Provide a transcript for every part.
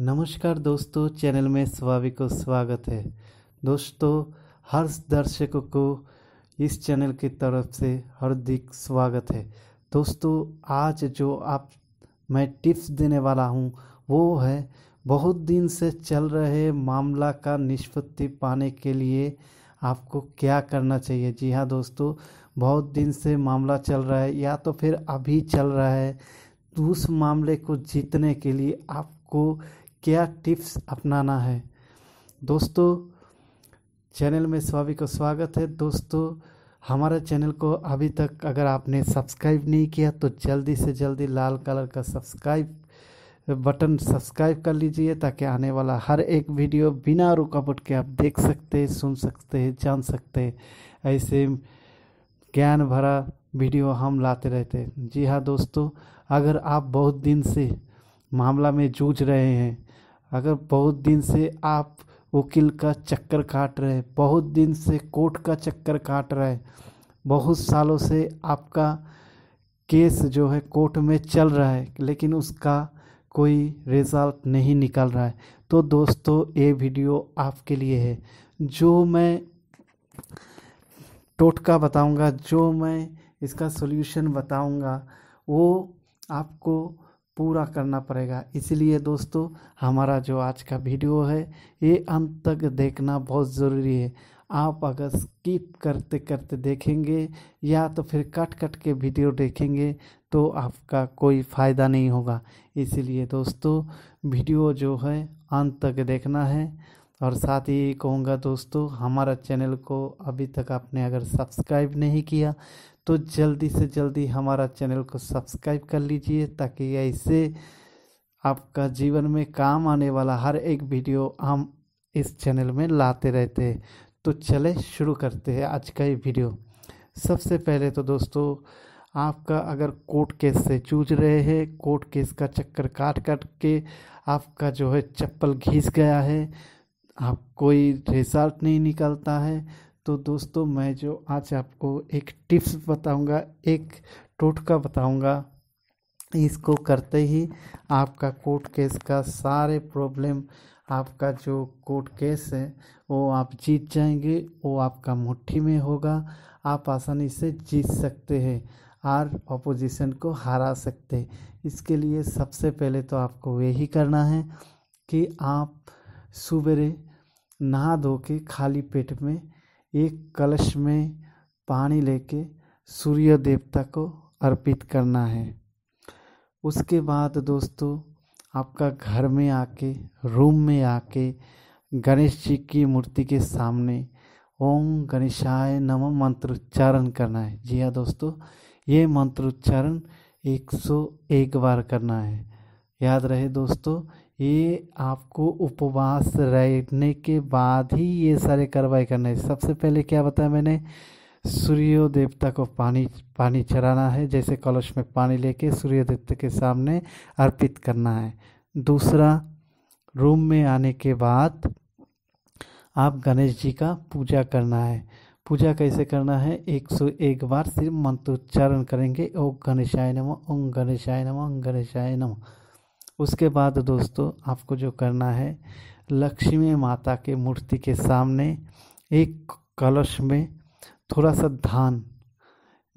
नमस्कार दोस्तों चैनल में स्वाभाविक को स्वागत है दोस्तों हर दर्शकों को इस चैनल की तरफ से हार्दिक स्वागत है दोस्तों आज जो आप मैं टिप्स देने वाला हूँ वो है बहुत दिन से चल रहे मामला का निष्पत्ति पाने के लिए आपको क्या करना चाहिए जी हाँ दोस्तों बहुत दिन से मामला चल रहा है या तो फिर अभी चल रहा है उस मामले को जीतने के लिए आप को क्या टिप्स अपनाना है दोस्तों चैनल में सभी का स्वागत है दोस्तों हमारे चैनल को अभी तक अगर आपने सब्सक्राइब नहीं किया तो जल्दी से जल्दी लाल कलर का सब्सक्राइब बटन सब्सक्राइब कर लीजिए ताकि आने वाला हर एक वीडियो बिना रुकावट के आप देख सकते हैं सुन सकते हैं जान सकते हैं ऐसे ज्ञान भरा वीडियो हम लाते रहते हैं जी हाँ दोस्तों अगर आप बहुत दिन से मामला में जूझ रहे हैं अगर बहुत दिन से आप वकील का चक्कर काट रहे हैं बहुत दिन से कोर्ट का चक्कर काट रहे हैं बहुत सालों से आपका केस जो है कोर्ट में चल रहा है लेकिन उसका कोई रिज़ल्ट नहीं निकल रहा है तो दोस्तों ये वीडियो आपके लिए है जो मैं टोटका बताऊंगा जो मैं इसका सोल्यूशन बताऊंगा वो आपको पूरा करना पड़ेगा इसलिए दोस्तों हमारा जो आज का वीडियो है ये अंत तक देखना बहुत ज़रूरी है आप अगर स्किप करते करते देखेंगे या तो फिर कट कट के वीडियो देखेंगे तो आपका कोई फ़ायदा नहीं होगा इसलिए दोस्तों वीडियो जो है अंत तक देखना है और साथ ही कहूँगा दोस्तों हमारा चैनल को अभी तक आपने अगर सब्सक्राइब नहीं किया तो जल्दी से जल्दी हमारा चैनल को सब्सक्राइब कर लीजिए ताकि ऐसे आपका जीवन में काम आने वाला हर एक वीडियो हम इस चैनल में लाते रहते हैं तो चले शुरू करते हैं आज का ये वीडियो सबसे पहले तो दोस्तों आपका अगर कोर्ट केस से जूझ रहे हैं कोर्ट केस का चक्कर काट काट के आपका जो है चप्पल घिस गया है आप कोई रिजल्ट नहीं निकलता है तो दोस्तों मैं जो आज आपको एक टिप्स बताऊंगा एक टोटका बताऊंगा इसको करते ही आपका कोर्ट केस का सारे प्रॉब्लम आपका जो कोर्ट केस है वो आप जीत जाएंगे वो आपका मुट्ठी में होगा आप आसानी से जीत सकते हैं और अपोजिशन को हरा सकते हैं इसके लिए सबसे पहले तो आपको यही करना है कि आप सुबह नहा धो के खाली पेट में एक कलश में पानी लेके सूर्य देवता को अर्पित करना है उसके बाद दोस्तों आपका घर में आके रूम में आके गणेश जी की मूर्ति के सामने ओम गणेशाय नम मंत्र उच्चारण करना है जी हाँ दोस्तों ये मंत्र उच्चारण 101 बार करना है याद रहे दोस्तों ये आपको उपवास रहने के बाद ही ये सारे कार्रवाई करने सबसे पहले क्या बताया मैंने सूर्य देवता को पानी पानी चढ़ाना है जैसे कलश में पानी लेके सूर्य देवता के सामने अर्पित करना है दूसरा रूम में आने के बाद आप गणेश जी का पूजा करना है पूजा कैसे करना है एक सौ एक बार सिर्फ मंत्रोच्चारण करेंगे ओम गणेशाय नमः ओम गणेशाय नमः ओम गणेशाय नमः उसके बाद दोस्तों आपको जो करना है लक्ष्मी माता के मूर्ति के सामने एक कलश में थोड़ा सा धान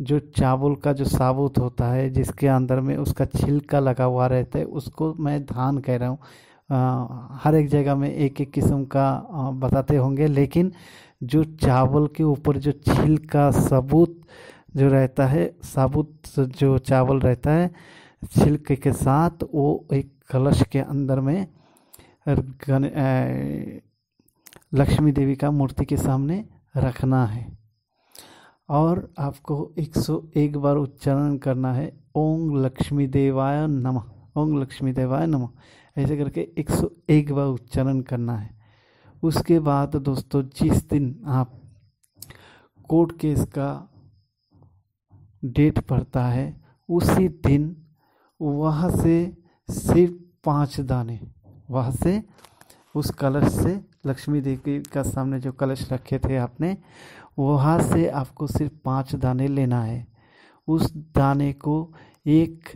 जो चावल का जो साबुत होता है जिसके अंदर में उसका छिलका लगा हुआ रहता है उसको मैं धान कह रहा हूँ हर एक जगह में एक एक किस्म का आ, बताते होंगे लेकिन जो चावल के ऊपर जो छिलका सबूत जो रहता है साबुत जो चावल रहता है छिलके के साथ वो एक कलश के अंदर में लक्ष्मी देवी का मूर्ति के सामने रखना है और आपको 101 बार उच्चारण करना है ओम लक्ष्मी देवाय नमः ओम लक्ष्मी देवाय नमः ऐसे करके 101 बार उच्चारण करना है उसके बाद दोस्तों जिस दिन आप कोर्ट केस का डेट पड़ता है उसी दिन वहाँ से सिर्फ पांच दाने वहाँ से उस कलश से लक्ष्मी देवी का सामने जो कलश रखे थे आपने वहाँ से आपको सिर्फ पांच दाने लेना है उस दाने को एक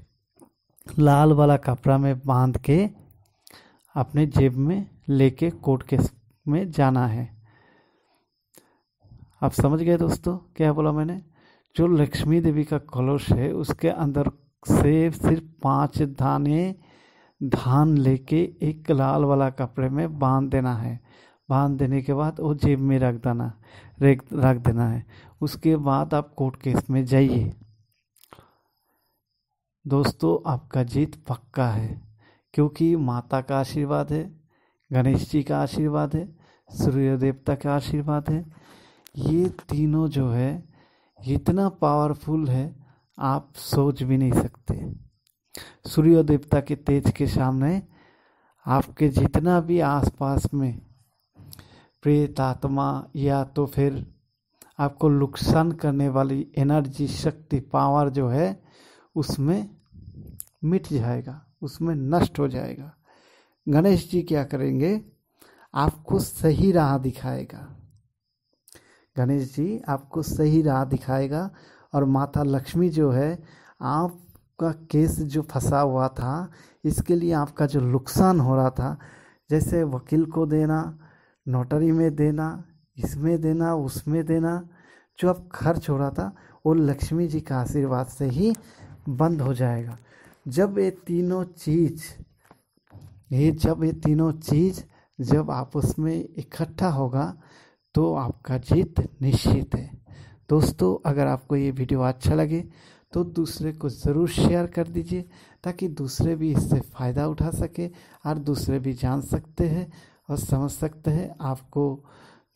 लाल वाला कपड़ा में बांध के अपने जेब में लेके कोर्ट के में जाना है आप समझ गए दोस्तों क्या बोला मैंने जो लक्ष्मी देवी का कलश है उसके अंदर से सिर्फ पांच दाने धान लेके एक लाल वाला कपड़े में बांध देना है बांध देने के बाद वो जेब में रख देना रख रख देना है उसके बाद आप कोर्ट केस में जाइए दोस्तों आपका जीत पक्का है क्योंकि माता का आशीर्वाद है गणेश जी का आशीर्वाद है सूर्य देवता का आशीर्वाद है ये तीनों जो है इतना पावरफुल है आप सोच भी नहीं सकते सूर्य देवता के तेज के सामने आपके जितना भी आसपास में प्रेत आत्मा या तो फिर आपको नुकसान करने वाली एनर्जी शक्ति पावर जो है उसमें मिट जाएगा उसमें नष्ट हो जाएगा गणेश जी क्या करेंगे आपको सही राह दिखाएगा गणेश जी आपको सही राह दिखाएगा और माता लक्ष्मी जो है आपका केस जो फंसा हुआ था इसके लिए आपका जो नुकसान हो रहा था जैसे वकील को देना नोटरी में देना इसमें देना उसमें देना जो अब खर्च हो रहा था वो लक्ष्मी जी का आशीर्वाद से ही बंद हो जाएगा जब ये तीनों चीज़ ये जब ये तीनों चीज़ जब आपस में इकट्ठा होगा तो आपका जीत निश्चित है दोस्तों अगर आपको ये वीडियो अच्छा लगे तो दूसरे को ज़रूर शेयर कर दीजिए ताकि दूसरे भी इससे फ़ायदा उठा सके और दूसरे भी जान सकते हैं और समझ सकते हैं आपको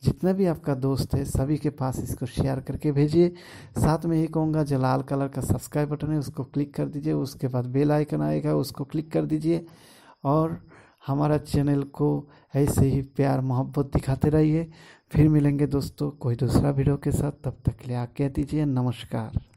जितना भी आपका दोस्त है सभी के पास इसको शेयर करके भेजिए साथ में ये कहूँगा जो लाल कलर का सब्सक्राइब बटन है उसको क्लिक कर दीजिए उसके बाद बेल आइकन आएगा उसको क्लिक कर दीजिए और हमारा चैनल को ऐसे ही प्यार मोहब्बत दिखाते रहिए फिर मिलेंगे दोस्तों कोई दूसरा वीडियो के साथ तब तक के लिए आज्ञा दीजिए नमस्कार